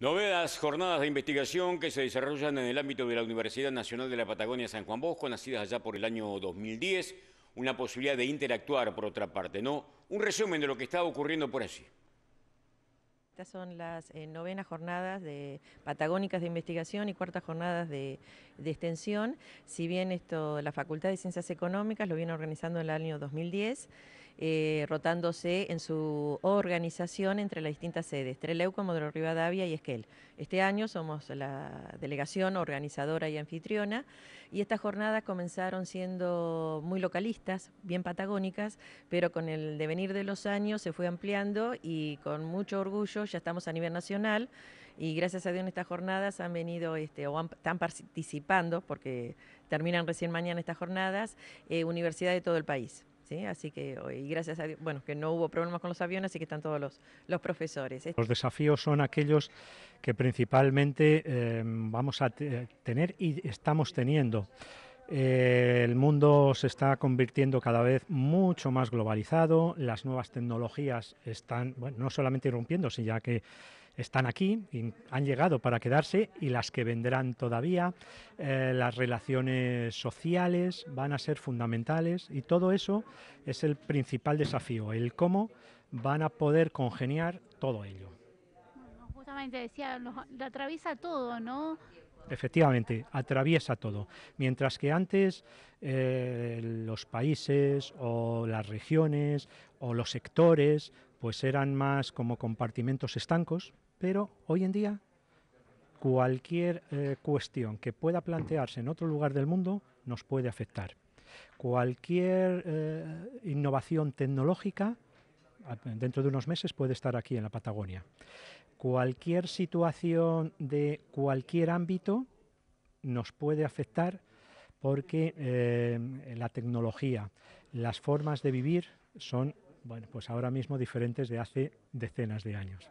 Novedas, jornadas de investigación que se desarrollan en el ámbito de la Universidad Nacional de la Patagonia San Juan Bosco, nacidas allá por el año 2010, una posibilidad de interactuar por otra parte, ¿no? Un resumen de lo que está ocurriendo por allí. Estas son las eh, novenas jornadas de patagónicas de investigación y cuartas jornadas de, de, extensión. Si bien esto, la Facultad de Ciencias Económicas lo viene organizando en el año 2010 eh, rotándose en su organización entre las distintas sedes, Treleu, Comodoro Rivadavia y Esquel. Este año somos la delegación organizadora y anfitriona y estas jornadas comenzaron siendo muy localistas, bien patagónicas, pero con el devenir de los años se fue ampliando y con mucho orgullo ya estamos a nivel nacional y gracias a Dios en estas jornadas han venido este, o están participando, porque terminan recién mañana estas jornadas, eh, universidades de todo el país. ¿sí? Así que hoy, gracias a bueno, que no hubo problemas con los aviones, así que están todos los, los profesores. Los desafíos son aquellos que principalmente em, vamos a tener y estamos teniendo. Eh, el mundo se está convirtiendo cada vez mucho más globalizado, las nuevas tecnologías están, bueno, no solamente irrumpiendo, sino ya que están aquí, han llegado para quedarse y las que vendrán todavía. Eh, las relaciones sociales van a ser fundamentales y todo eso es el principal desafío, el cómo van a poder congeniar todo ello. justamente decía, atraviesa todo, ¿no? Efectivamente, atraviesa todo. Mientras que antes eh, los países o las regiones o los sectores pues eran más como compartimentos estancos, pero hoy en día cualquier eh, cuestión que pueda plantearse en otro lugar del mundo nos puede afectar. Cualquier eh, innovación tecnológica dentro de unos meses puede estar aquí en la Patagonia. Cualquier situación de cualquier ámbito nos puede afectar porque eh, la tecnología, las formas de vivir son bueno, pues ahora mismo diferentes de hace decenas de años.